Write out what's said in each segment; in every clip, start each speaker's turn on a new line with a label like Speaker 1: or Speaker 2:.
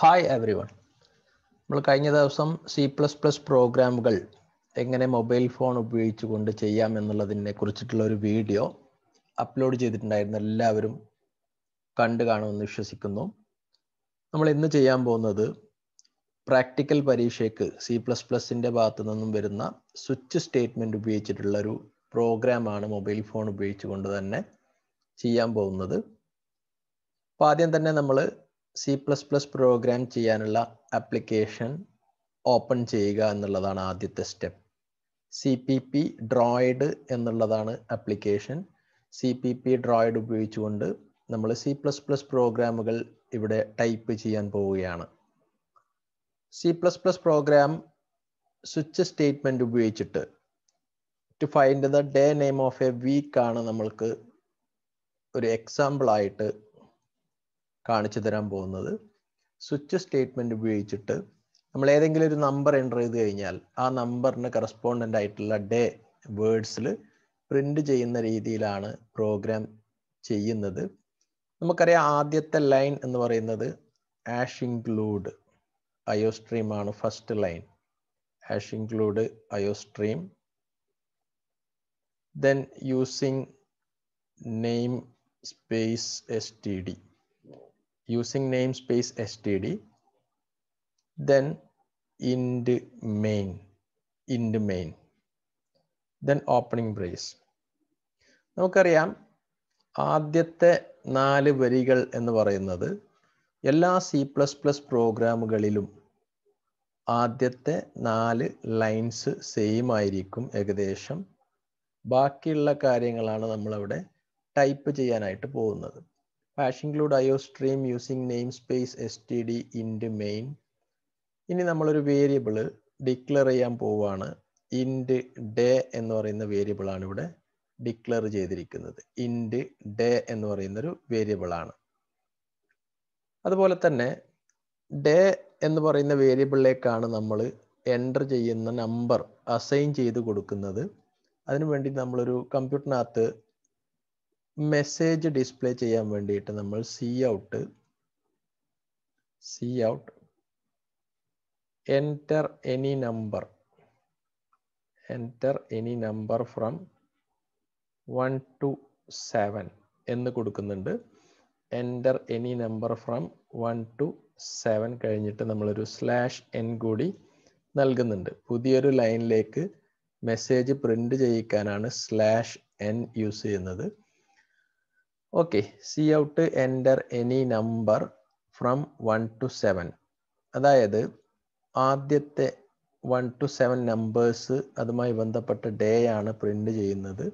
Speaker 1: Hi every one നമ്മൾ കഴിഞ്ഞ ദിവസം സി പ്ലസ് പ്ലസ് പ്രോഗ്രാമുകൾ എങ്ങനെ മൊബൈൽ ഫോൺ ഉപയോഗിച്ചുകൊണ്ട് ചെയ്യാം എന്നുള്ളതിനെ കുറിച്ചിട്ടുള്ള ഒരു വീഡിയോ അപ്ലോഡ് ചെയ്തിട്ടുണ്ടായിരുന്നു എല്ലാവരും കണ്ടു കാണുമെന്ന് വിശ്വസിക്കുന്നു നമ്മൾ ഇന്ന് ചെയ്യാൻ പോകുന്നത് പ്രാക്ടിക്കൽ പരീക്ഷയ്ക്ക് സി പ്ലസ് പ്ലസിൻ്റെ ഭാഗത്തു നിന്നും വരുന്ന സ്വിച്ച് സ്റ്റേറ്റ്മെൻറ്റ് ഉപയോഗിച്ചിട്ടുള്ള ഒരു പ്രോഗ്രാമാണ് മൊബൈൽ ഫോൺ ഉപയോഗിച്ചുകൊണ്ട് തന്നെ ചെയ്യാൻ പോകുന്നത് അപ്പോൾ ആദ്യം തന്നെ നമ്മൾ സി പ്ലസ് പ്ലസ് പ്രോഗ്രാം ചെയ്യാനുള്ള ആപ്ലിക്കേഷൻ ഓപ്പൺ ചെയ്യുക എന്നുള്ളതാണ് ആദ്യത്തെ step C P P droid എന്നുള്ളതാണ് application C P P droid ഉപയോഗിച്ചുകൊണ്ട് നമ്മൾ സി പ്ലസ് പ്ലസ് പ്രോഗ്രാമുകൾ ഇവിടെ ടൈപ്പ് ചെയ്യാൻ പോവുകയാണ് C plus plus program switch statement ഉപയോഗിച്ചിട്ട് to find the day name of a week ആണ് നമ്മൾക്ക് ഒരു എക്സാമ്പിൾ ആയിട്ട് കാണിച്ചു തരാൻ പോകുന്നത് സ്വിച്ച് സ്റ്റേറ്റ്മെൻറ്റ് ഉപയോഗിച്ചിട്ട് നമ്മൾ ഏതെങ്കിലും ഒരു നമ്പർ എൻ്റർ ചെയ്ത് കഴിഞ്ഞാൽ ആ നമ്പറിന് കറസ്പോണ്ടൻ്റ് ആയിട്ടുള്ള ഡേ വേർഡ്സിൽ പ്രിൻ്റ് ചെയ്യുന്ന രീതിയിലാണ് പ്രോഗ്രാം ചെയ്യുന്നത് നമുക്കറിയാം ആദ്യത്തെ ലൈൻ എന്ന് പറയുന്നത് ആഷ് ഇൻക്ലൂഡ് അയോ സ്ട്രീമാണ് first line hash include iostream then using S T std using namespace std, then int main, int main, then opening brace. നമുക്കറിയാം ആദ്യത്തെ നാല് വരികൾ എന്ന് പറയുന്നത് എല്ലാ സി പ്ലസ് പ്ലസ് പ്രോഗ്രാമുകളിലും ആദ്യത്തെ നാല് ലൈൻസ് സെയിം ആയിരിക്കും ഏകദേശം ബാക്കിയുള്ള കാര്യങ്ങളാണ് നമ്മളവിടെ ടൈപ്പ് ചെയ്യാനായിട്ട് പോകുന്നത് hash include I O stream using namespace S T D in int main ഇനി നമ്മളൊരു വേരിയബിൾ ഡിക്ലെയർ ചെയ്യാൻ പോവുകയാണ് ഇൻഡ് ഡേ എന്ന് പറയുന്ന വേരിയബിളാണ് ഇവിടെ ഡിക്ലെയർ ചെയ്തിരിക്കുന്നത് ഇൻഡ് ഡേ എന്ന് പറയുന്നൊരു വേരിയബിളാണ് അതുപോലെ തന്നെ ഡേ എന്ന് പറയുന്ന വേരിയബിളിലേക്കാണ് നമ്മൾ എൻ്റർ ചെയ്യുന്ന നമ്പർ അസൈൻ ചെയ്ത് കൊടുക്കുന്നത് അതിനു വേണ്ടി നമ്മളൊരു കമ്പ്യൂട്ടറിനകത്ത് മെസ്സേജ് ഡിസ്പ്ലേ ചെയ്യാൻ വേണ്ടിയിട്ട് നമ്മൾ C out C out enter any number enter any number from one to seven എന്ന് കൊടുക്കുന്നുണ്ട് enter any number from one to seven കഴിഞ്ഞിട്ട് നമ്മളൊരു സ്ലാഷ് എൻ കൂടി നൽകുന്നുണ്ട് പുതിയൊരു ലൈനിലേക്ക് മെസ്സേജ് പ്രിൻ്റ് ചെയ്യിക്കാനാണ് സ്ലാഷ് എൻ യൂസ് ചെയ്യുന്നത് okay C out to enter any number from 1 to 7 അതായത് ആദ്യത്തെ വൺ ടു സെവൻ നമ്പേഴ്സ് അതുമായി ബന്ധപ്പെട്ട ഡേ ആണ് പ്രിൻ്റ് ചെയ്യുന്നത്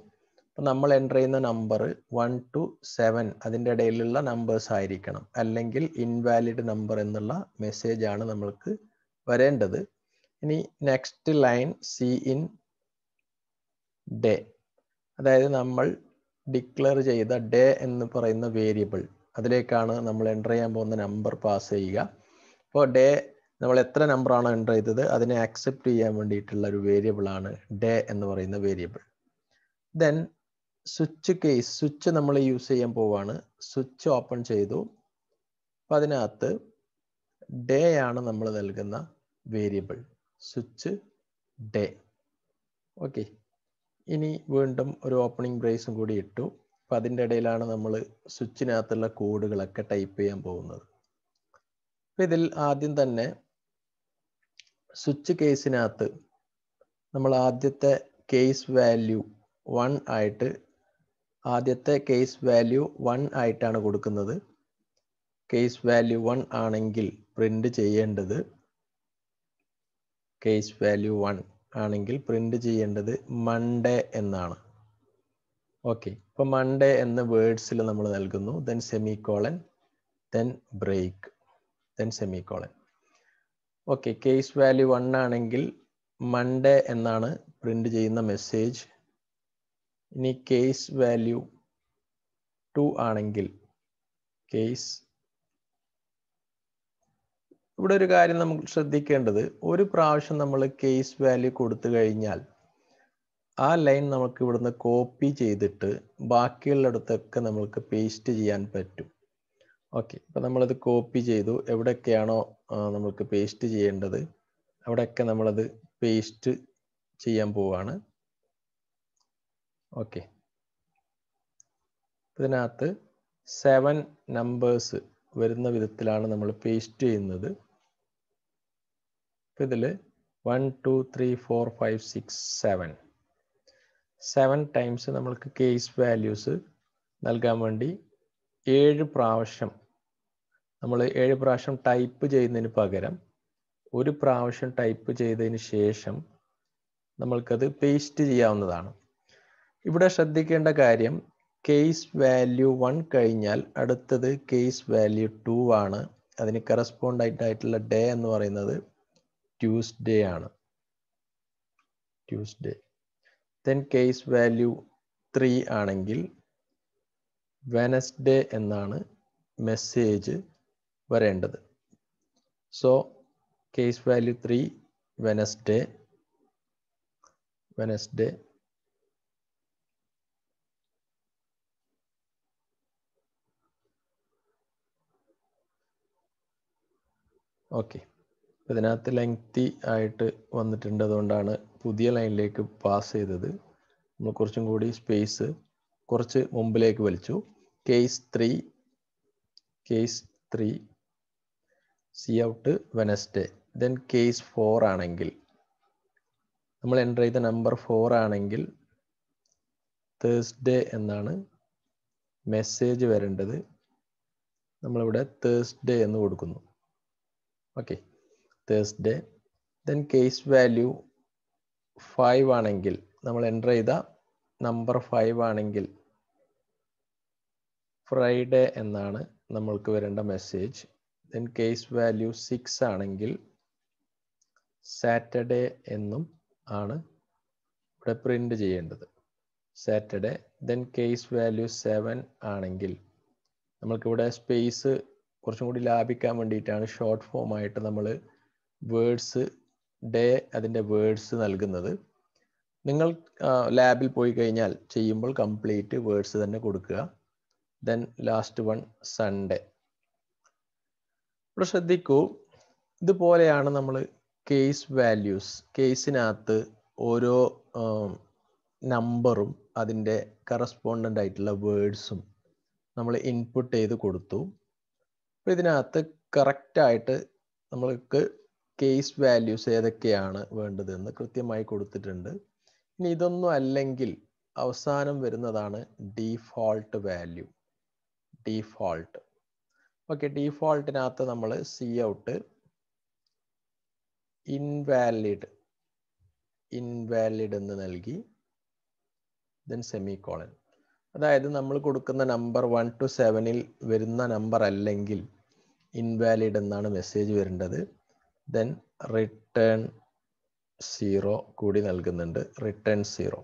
Speaker 1: അപ്പം നമ്മൾ എൻ്റർ ചെയ്യുന്ന നമ്പർ വൺ ടു സെവൻ അതിൻ്റെ ഇടയിലുള്ള നമ്പേഴ്സ് ആയിരിക്കണം അല്ലെങ്കിൽ ഇൻവാലിഡ് നമ്പർ എന്നുള്ള മെസ്സേജ് ആണ് നമ്മൾക്ക് വരേണ്ടത് ഇനി next line C in day അതായത് നമ്മൾ ഡിക്ലെയർ ചെയ്ത ഡേ എന്ന് പറയുന്ന വേരിയബിൾ അതിലേക്കാണ് നമ്മൾ എൻ്റർ ചെയ്യാൻ പോകുന്ന നമ്പർ പാസ് ചെയ്യുക അപ്പോൾ ഡേ നമ്മൾ എത്ര നമ്പറാണോ എൻ്റർ ചെയ്തത് അതിനെ ആക്സെപ്റ്റ് ചെയ്യാൻ വേണ്ടിയിട്ടുള്ള ഒരു വേരിയബിളാണ് ഡേ എന്ന് പറയുന്ന variable then switch case switch നമ്മൾ യൂസ് ചെയ്യാൻ പോവാണ് സ്വിച്ച് ഓപ്പൺ ചെയ്തു അപ്പം അതിനകത്ത് ഡേ ആണ് നമ്മൾ നൽകുന്ന വേരിയബിൾ സ്വിച്ച് ഡേ ഓക്കെ ഇനി വീണ്ടും ഒരു ഓപ്പണിംഗ് ബ്രേസും കൂടി ഇട്ടു അപ്പം അതിൻ്റെ ഇടയിലാണ് നമ്മൾ സ്വിച്ചിനകത്തുള്ള കോഡുകളൊക്കെ ടൈപ്പ് ചെയ്യാൻ പോകുന്നത് അപ്പം ഇതിൽ ആദ്യം തന്നെ സ്വിച്ച് കേസിനകത്ത് നമ്മൾ ആദ്യത്തെ കേസ് വാല്യൂ വൺ ആയിട്ട് ആദ്യത്തെ കേസ് വാല്യൂ വൺ ആയിട്ടാണ് കൊടുക്കുന്നത് കേസ് വാല്യൂ വൺ ആണെങ്കിൽ പ്രിൻ്റ് ചെയ്യേണ്ടത് കേസ് വാല്യൂ വൺ ആണെങ്കിൽ പ്രിന്റ് ചെയ്യേണ്ടത് മൺഡേ എന്നാണ് ഓക്കെ ഇപ്പൊ മൺഡേ എന്ന വേർഡ്സിൽ നമ്മൾ നൽകുന്നു then semicolon then break then semicolon okay case value one ആണെങ്കിൽ മൺഡേ എന്നാണ് പ്രിന്റ് ചെയ്യുന്ന മെസ്സേജ് ഇനി കേസ് വാല്യൂ ടു ആണെങ്കിൽ കേസ് ഇവിടെ ഒരു കാര്യം നമ്മൾ ശ്രദ്ധിക്കേണ്ടത് ഒരു പ്രാവശ്യം നമ്മൾ കേസ് വാല്യൂ കൊടുത്തു കഴിഞ്ഞാൽ ആ ലൈൻ നമുക്ക് ഇവിടുന്ന് കോപ്പി ചെയ്തിട്ട് ബാക്കിയുള്ളിടത്തൊക്കെ നമ്മൾക്ക് പേസ്റ്റ് ചെയ്യാൻ പറ്റും ഓക്കെ ഇപ്പം നമ്മളത് കോപ്പി ചെയ്തു എവിടെയൊക്കെയാണോ നമുക്ക് പേസ്റ്റ് ചെയ്യേണ്ടത് അവിടെയൊക്കെ നമ്മളത് പേസ്റ്റ് ചെയ്യാൻ പോവാണ് ഓക്കെ ഇതിനകത്ത് സെവൻ നമ്പേഴ്സ് വരുന്ന വിധത്തിലാണ് നമ്മൾ പേസ്റ്റ് ചെയ്യുന്നത് അപ്പോൾ ഇതിൽ one two three four five six seven seven times നമ്മൾക്ക് കേസ് വാല്യൂസ് നൽകാൻ വേണ്ടി ഏഴ് പ്രാവശ്യം നമ്മൾ ഏഴ് പ്രാവശ്യം ടൈപ്പ് ചെയ്യുന്നതിന് പകരം ഒരു പ്രാവശ്യം ടൈപ്പ് ചെയ്തതിന് ശേഷം നമ്മൾക്കത് പേസ്റ്റ് ചെയ്യാവുന്നതാണ് ഇവിടെ ശ്രദ്ധിക്കേണ്ട കാര്യം കേസ് വാല്യൂ വൺ കഴിഞ്ഞാൽ അടുത്തത് കേസ് വാല്യൂ ടു ആണ് അതിന് കറസ്പോണ്ട് ആയിട്ടുള്ള ഡേ എന്ന് പറയുന്നത് ട്യൂസ്ഡേ ആണ് Tuesday then case value three ആണെങ്കിൽ വെനസ്ഡേ എന്നാണ് മെസ്സേജ് വരേണ്ടത് so case value three Wednesday Wednesday okay ഇതിനകത്ത് ലെങ്തി ആയിട്ട് വന്നിട്ടുണ്ട് അതുകൊണ്ടാണ് പുതിയ ലൈനിലേക്ക് പാസ് ചെയ്തത് നമ്മൾ കുറച്ചും കൂടി സ്പേസ് കുറച്ച് മുമ്പിലേക്ക് വലിച്ചു case three case three C out Wednesday then case four ആണെങ്കിൽ നമ്മൾ എൻ്റർ ചെയ്ത നമ്പർ ഫോർ ആണെങ്കിൽ തേഴ്സ്ഡേ എന്നാണ് മെസ്സേജ് വരേണ്ടത് നമ്മളിവിടെ തേഴ്സ്ഡേ എന്ന് കൊടുക്കുന്നു okay Thursday then case value five ആണെങ്കിൽ നമ്മൾ എൻ്റർ ചെയ്ത നമ്പർ ഫൈവ് ആണെങ്കിൽ ഫ്രൈഡേ എന്നാണ് നമ്മൾക്ക് വരേണ്ട message then case value six ആണെങ്കിൽ സാറ്റർഡേ എന്നും ആണ് ഇവിടെ പ്രിൻ്റ് ചെയ്യേണ്ടത് Saturday then case value seven ആണെങ്കിൽ നമ്മൾക്കിവിടെ സ്പേസ് കുറച്ചും കൂടി ലാഭിക്കാൻ വേണ്ടിയിട്ടാണ് ഷോർട്ട് ഫോം ആയിട്ട് നമ്മൾ വേർഡ്സ് ഡേ അതിൻ്റെ വേർഡ്സ് നൽകുന്നത് നിങ്ങൾ ലാബിൽ പോയി കഴിഞ്ഞാൽ ചെയ്യുമ്പോൾ കംപ്ലീറ്റ് വേർഡ്സ് തന്നെ കൊടുക്കുക ദെൻ ലാസ്റ്റ് വൺ സൺഡേ ഇവിടെ ശ്രദ്ധിക്കൂ ഇതുപോലെയാണ് നമ്മൾ കേസ് വാല്യൂസ് കേസിനകത്ത് ഓരോ നമ്പറും അതിൻ്റെ കറസ്പോണ്ടൻ്റ് ആയിട്ടുള്ള വേർഡ്സും നമ്മൾ ഇൻപുട്ട് ചെയ്ത് കൊടുത്തു അപ്പോൾ ഇതിനകത്ത് കറക്റ്റായിട്ട് നമ്മൾക്ക് കേസ് വാല്യൂസ് ഏതൊക്കെയാണ് വേണ്ടതെന്ന് കൃത്യമായി കൊടുത്തിട്ടുണ്ട് ഇനി ഇതൊന്നും അല്ലെങ്കിൽ അവസാനം വരുന്നതാണ് ഡീഫോൾട്ട് വാല്യൂ ഡീഫോൾട്ട് ഓക്കെ ഡീഫോൾട്ടിനകത്ത് നമ്മൾ സി ഔട്ട് ഇൻവാലിഡ് ഇൻവാലിഡ് എന്ന് നൽകി ദെൻ സെമി കോളൻ അതായത് നമ്മൾ കൊടുക്കുന്ന നമ്പർ വൺ ടു സെവനിൽ വരുന്ന നമ്പർ അല്ലെങ്കിൽ ഇൻവാലിഡ് എന്നാണ് മെസ്സേജ് വരേണ്ടത് ദെൻ റിട്ടേൺ സീറോ കൂടി നൽകുന്നുണ്ട് റിട്ടേൺ സീറോ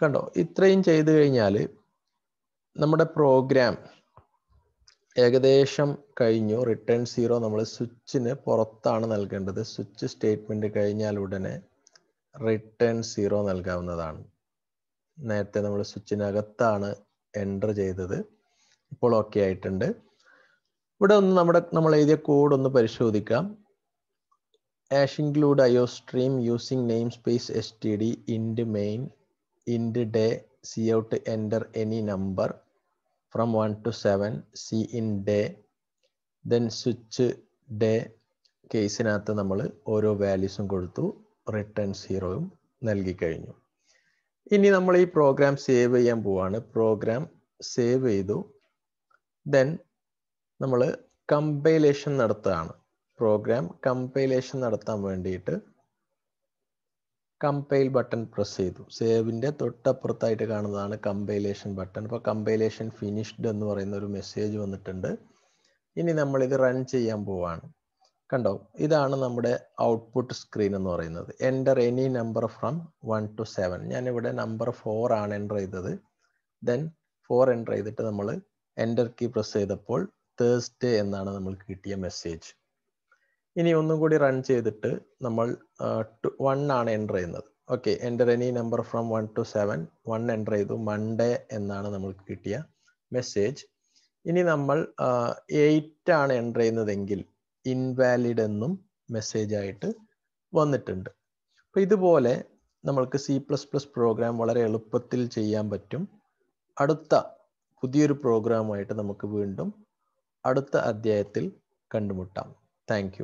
Speaker 1: കണ്ടോ ഇത്രയും ചെയ്തു കഴിഞ്ഞാൽ നമ്മുടെ പ്രോഗ്രാം ഏകദേശം കഴിഞ്ഞു റിട്ടേൺ സീറോ നമ്മൾ സ്വിച്ചിന് പുറത്താണ് നൽകേണ്ടത് സ്വിച്ച് സ്റ്റേറ്റ്മെൻറ്റ് കഴിഞ്ഞാൽ ഉടനെ റിട്ടേൺ സീറോ നൽകാവുന്നതാണ് നേരത്തെ നമ്മൾ സ്വിച്ചിനകത്താണ് എൻ്റർ ചെയ്തത് ഇപ്പോൾ ഓക്കെ ആയിട്ടുണ്ട് ഇവിടെ ഒന്ന് നമ്മുടെ നമ്മൾ എഴുതിയ കോഡ് ഒന്ന് പരിശോധിക്കാം ash include iostream using namespace std int main int day cout enter any number from 1 to 7 c in day then switch day case കേസിനകത്ത് നമ്മൾ ഓരോ വാല്യൂസും കൊടുത്തു റിട്ടേൺ സീറോയും നൽകി കഴിഞ്ഞു ഇനി നമ്മൾ ഈ പ്രോഗ്രാം സേവ് ചെയ്യാൻ പോവാണ് പ്രോഗ്രാം സേവ് ചെയ്തു then നമ്മൾ compilation നടത്തുകയാണ് പ്രോഗ്രാം കമ്പൈലേഷൻ നടത്താൻ വേണ്ടിയിട്ട് കമ്പൈൽ ബട്ടൺ പ്രസ് ചെയ്തു സേവിൻ്റെ തൊട്ടപ്പുറത്തായിട്ട് കാണുന്നതാണ് കമ്പൈലേഷൻ ബട്ടൺ അപ്പോൾ കമ്പൈലേഷൻ ഫിനിഷ്ഡ് എന്ന് പറയുന്ന ഒരു മെസ്സേജ് വന്നിട്ടുണ്ട് ഇനി നമ്മൾ ഇത് റൺ ചെയ്യാൻ പോവാണ് കണ്ടോ ഇതാണ് നമ്മുടെ ഔട്ട്പുട്ട് സ്ക്രീൻ എന്ന് പറയുന്നത് enter any number from one to seven ഞാനിവിടെ നമ്പർ ഫോർ ആണ് എൻ്റർ ചെയ്തത് ദെൻ ഫോർ എൻ്റർ ചെയ്തിട്ട് നമ്മൾ എൻ്റർ കീ പ്രസ് ചെയ്തപ്പോൾ തേഴ്സ്ഡേ എന്നാണ് നമ്മൾക്ക് കിട്ടിയ മെസ്സേജ് ഇനി ഒന്നും കൂടി റൺ ചെയ്തിട്ട് നമ്മൾ വൺ ആണ് എൻ്റർ ചെയ്യുന്നത് okay enter any number from one to seven one enter ചെയ്തു മൺഡേ എന്നാണ് നമ്മൾക്ക് കിട്ടിയ മെസ്സേജ് ഇനി നമ്മൾ എയ്റ്റ് ആണ് എൻ്റർ ചെയ്യുന്നതെങ്കിൽ ഇൻവാലിഡ് എന്നും മെസ്സേജ് ആയിട്ട് വന്നിട്ടുണ്ട് അപ്പോൾ ഇതുപോലെ നമ്മൾക്ക് സി പ്ലസ് പ്ലസ് പ്രോഗ്രാം വളരെ എളുപ്പത്തിൽ ചെയ്യാൻ പറ്റും അടുത്ത പുതിയൊരു പ്രോഗ്രാമായിട്ട് നമുക്ക് വീണ്ടും അടുത്ത അധ്യായത്തിൽ കണ്ടുമുട്ടാം താങ്ക്